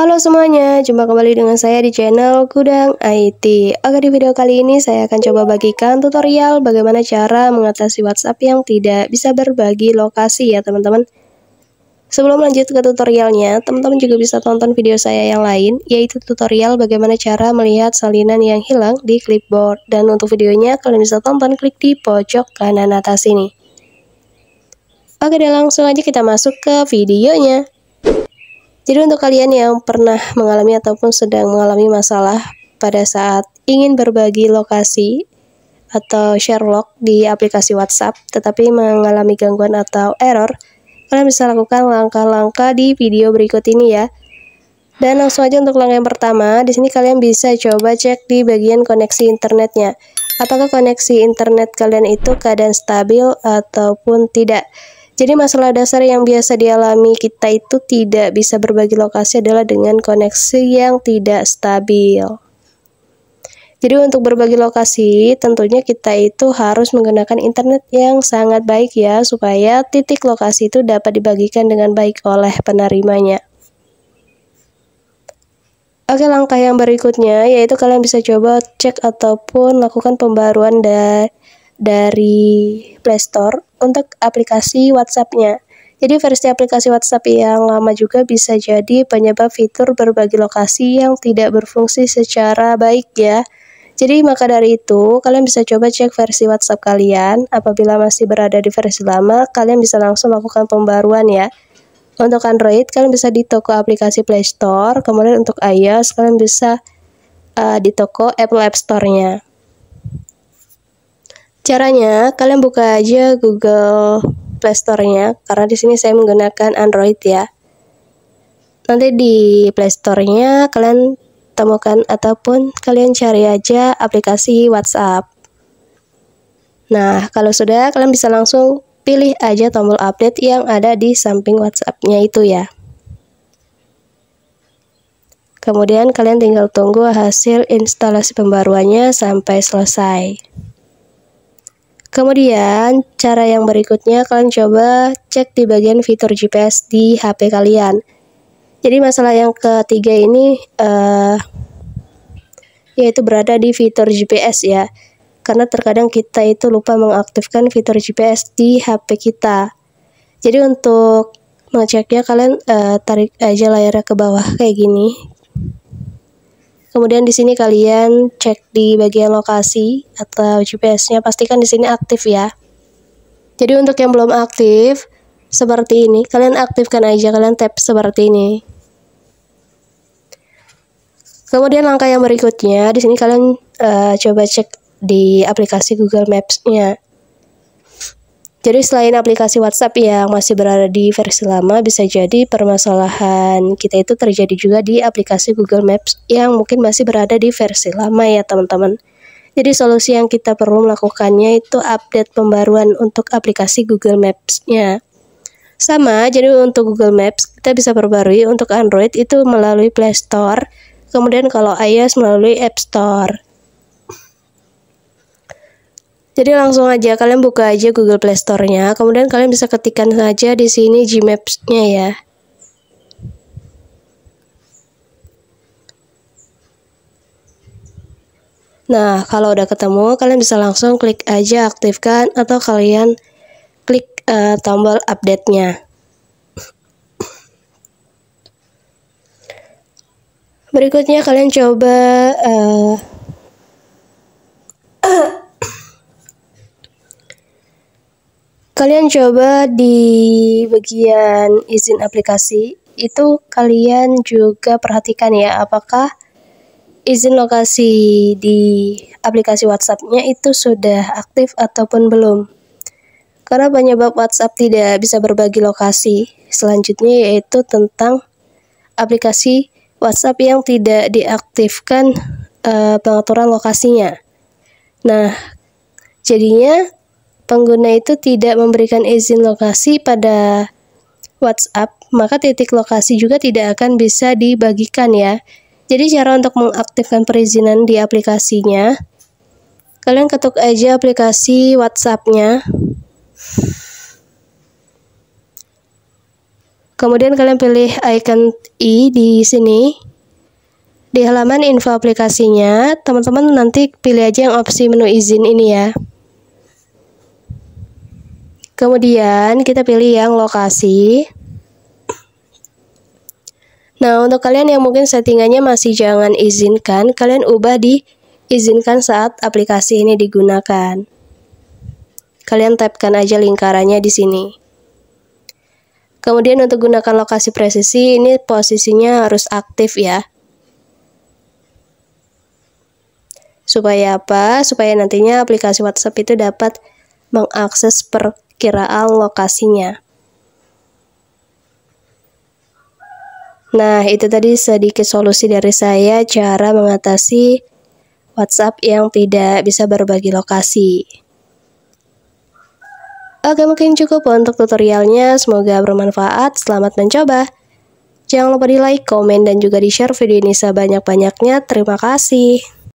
Halo semuanya, jumpa kembali dengan saya di channel Gudang IT Oke di video kali ini saya akan coba bagikan tutorial bagaimana cara mengatasi WhatsApp yang tidak bisa berbagi lokasi ya teman-teman Sebelum lanjut ke tutorialnya, teman-teman juga bisa tonton video saya yang lain, yaitu tutorial bagaimana cara melihat salinan yang hilang di clipboard. Dan untuk videonya, kalian bisa tonton klik di pojok kanan atas ini. Oke, dan langsung aja kita masuk ke videonya. Jadi untuk kalian yang pernah mengalami ataupun sedang mengalami masalah pada saat ingin berbagi lokasi atau share log di aplikasi WhatsApp tetapi mengalami gangguan atau error, kalian bisa lakukan langkah-langkah di video berikut ini ya. Dan langsung aja untuk langkah yang pertama, di sini kalian bisa coba cek di bagian koneksi internetnya. Apakah koneksi internet kalian itu keadaan stabil ataupun tidak? Jadi masalah dasar yang biasa dialami kita itu tidak bisa berbagi lokasi adalah dengan koneksi yang tidak stabil. Jadi untuk berbagi lokasi, tentunya kita itu harus menggunakan internet yang sangat baik ya, supaya titik lokasi itu dapat dibagikan dengan baik oleh penerimanya. Oke, langkah yang berikutnya yaitu kalian bisa coba cek ataupun lakukan pembaruan da dari Play Store untuk aplikasi WhatsApp-nya. Jadi versi aplikasi WhatsApp yang lama juga bisa jadi penyebab fitur berbagi lokasi yang tidak berfungsi secara baik ya. Jadi maka dari itu, kalian bisa coba cek versi WhatsApp kalian. Apabila masih berada di versi lama, kalian bisa langsung melakukan pembaruan ya. Untuk Android, kalian bisa di toko aplikasi Play Store. Kemudian untuk iOS, kalian bisa uh, di toko Apple App Store-nya. Caranya, kalian buka aja Google Play Store-nya karena di sini saya menggunakan Android ya. Nanti di Play Store-nya kalian temukan ataupun kalian cari aja aplikasi WhatsApp. Nah, kalau sudah kalian bisa langsung pilih aja tombol update yang ada di samping WhatsApp-nya itu ya. Kemudian kalian tinggal tunggu hasil instalasi pembaruannya sampai selesai. Kemudian, cara yang berikutnya kalian coba cek di bagian fitur GPS di HP kalian. Jadi masalah yang ketiga ini uh, yaitu berada di fitur GPS ya. Karena terkadang kita itu lupa mengaktifkan fitur GPS di HP kita. Jadi untuk mengeceknya kalian uh, tarik aja layarnya ke bawah kayak gini Kemudian di sini kalian cek di bagian lokasi atau GPS-nya, pastikan di sini aktif ya. Jadi untuk yang belum aktif seperti ini, kalian aktifkan aja, kalian tap seperti ini. Kemudian langkah yang berikutnya, di sini kalian uh, coba cek di aplikasi Google Maps-nya. Jadi selain aplikasi WhatsApp yang masih berada di versi lama, bisa jadi permasalahan kita itu terjadi juga di aplikasi Google Maps yang mungkin masih berada di versi lama ya teman-teman. Jadi solusi yang kita perlu melakukannya itu update pembaruan untuk aplikasi Google Maps-nya. Sama, jadi untuk Google Maps kita bisa perbarui untuk Android itu melalui Play Store, kemudian kalau iOS melalui App Store. Jadi langsung aja kalian buka aja Google Play Store-nya. Kemudian kalian bisa ketikkan saja di sini Gmaps-nya ya. Nah, kalau udah ketemu, kalian bisa langsung klik aja aktifkan atau kalian klik uh, tombol update-nya. Berikutnya kalian coba uh, kalian coba di bagian izin aplikasi itu kalian juga perhatikan ya apakah izin lokasi di aplikasi WhatsApp-nya itu sudah aktif ataupun belum. Karena penyebab WhatsApp tidak bisa berbagi lokasi, selanjutnya yaitu tentang aplikasi WhatsApp yang tidak diaktifkan uh, pengaturan lokasinya. Nah, jadinya pengguna itu tidak memberikan izin lokasi pada WhatsApp, maka titik lokasi juga tidak akan bisa dibagikan ya. Jadi cara untuk mengaktifkan perizinan di aplikasinya, kalian ketuk aja aplikasi WhatsApp-nya. Kemudian kalian pilih icon i di sini. Di halaman info aplikasinya, teman-teman nanti pilih aja yang opsi menu izin ini ya. Kemudian kita pilih yang lokasi. Nah, untuk kalian yang mungkin settingannya masih jangan izinkan, kalian ubah di izinkan saat aplikasi ini digunakan. Kalian tapkan aja lingkarannya di sini. Kemudian untuk gunakan lokasi presisi, ini posisinya harus aktif ya. Supaya apa? Supaya nantinya aplikasi WhatsApp itu dapat mengakses per kiraal lokasinya. Nah, itu tadi sedikit solusi dari saya cara mengatasi WhatsApp yang tidak bisa berbagi lokasi. Oke, mungkin cukup untuk tutorialnya. Semoga bermanfaat. Selamat mencoba. Jangan lupa di like, komen, dan juga di share video ini sebanyak-banyaknya. Terima kasih.